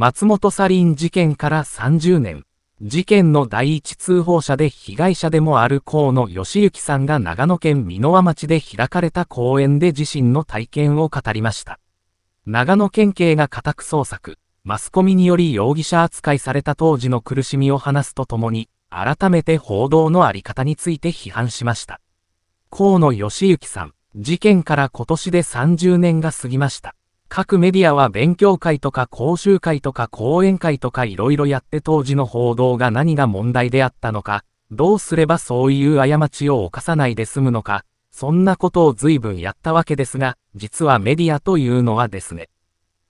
松本サリン事件から30年、事件の第一通報者で被害者でもある河野義行さんが長野県箕輪町で開かれた公園で自身の体験を語りました。長野県警が家宅捜索、マスコミにより容疑者扱いされた当時の苦しみを話すとともに、改めて報道のあり方について批判しました。河野義行さん、事件から今年で30年が過ぎました。各メディアは勉強会とか講習会とか講演会とかいろいろやって当時の報道が何が問題であったのか、どうすればそういう過ちを犯さないで済むのか、そんなことを随分やったわけですが、実はメディアというのはですね。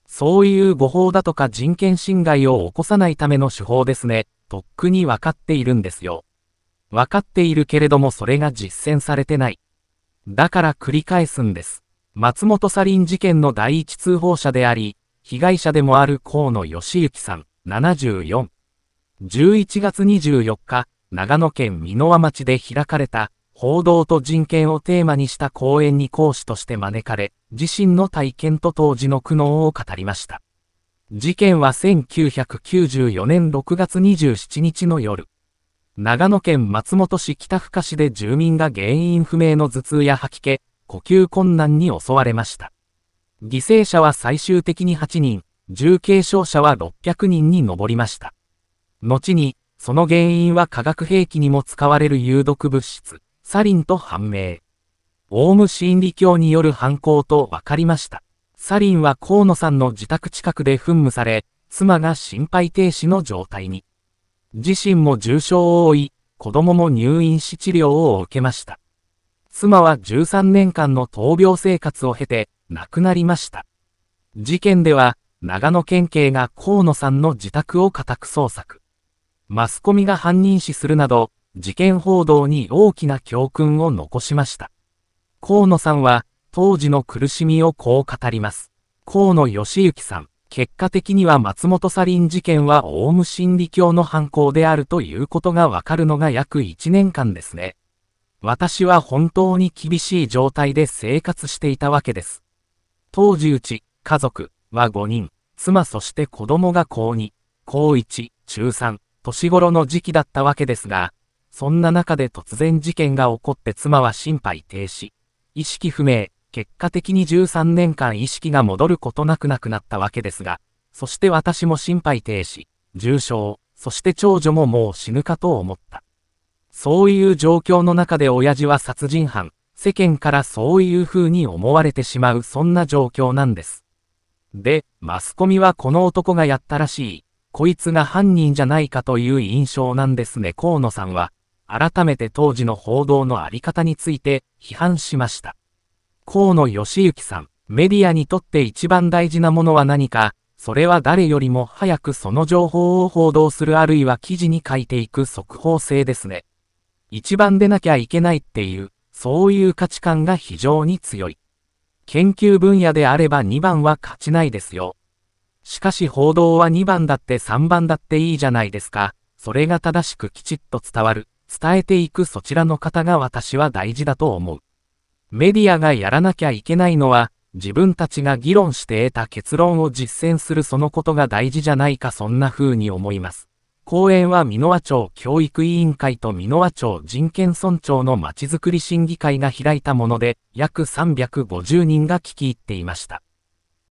そういう誤報だとか人権侵害を起こさないための手法ですね、とっくにわかっているんですよ。わかっているけれどもそれが実践されてない。だから繰り返すんです。松本サリン事件の第一通報者であり、被害者でもある河野義行さん、74。11月24日、長野県箕輪町で開かれた、報道と人権をテーマにした講演に講師として招かれ、自身の体験と当時の苦悩を語りました。事件は1994年6月27日の夜、長野県松本市北深市で住民が原因不明の頭痛や吐き気、呼吸困難に襲われました。犠牲者は最終的に8人、重軽傷者は600人に上りました。後に、その原因は化学兵器にも使われる有毒物質、サリンと判明。オウム真理教による犯行と分かりました。サリンは河野さんの自宅近くで噴霧され、妻が心肺停止の状態に。自身も重傷を負い、子供も入院し治療を受けました。妻は13年間の闘病生活を経て亡くなりました。事件では、長野県警が河野さんの自宅を家宅捜索。マスコミが犯人視するなど、事件報道に大きな教訓を残しました。河野さんは、当時の苦しみをこう語ります。河野義行さん、結果的には松本サリン事件はオウム真理教の犯行であるということがわかるのが約1年間ですね。私は本当に厳しい状態で生活していたわけです。当時うち、家族は5人、妻そして子供が高2、高1、中3、年頃の時期だったわけですが、そんな中で突然事件が起こって妻は心肺停止、意識不明、結果的に13年間意識が戻ることなくなくなったわけですが、そして私も心肺停止、重症、そして長女ももう死ぬかと思った。そういう状況の中で親父は殺人犯、世間からそういう風に思われてしまうそんな状況なんです。で、マスコミはこの男がやったらしい、こいつが犯人じゃないかという印象なんですね河野さんは、改めて当時の報道のあり方について批判しました。河野義行さん、メディアにとって一番大事なものは何か、それは誰よりも早くその情報を報道するあるいは記事に書いていく速報性ですね。一番でなきゃいけないっていう、そういう価値観が非常に強い。研究分野であれば2番は勝ちないですよ。しかし報道は2番だって3番だっていいじゃないですか。それが正しくきちっと伝わる、伝えていくそちらの方が私は大事だと思う。メディアがやらなきゃいけないのは、自分たちが議論して得た結論を実践するそのことが大事じゃないかそんな風に思います。公園は箕輪町教育委員会と箕輪町人権村長のまちづくり審議会が開いたもので、約350人が聞き入っていました。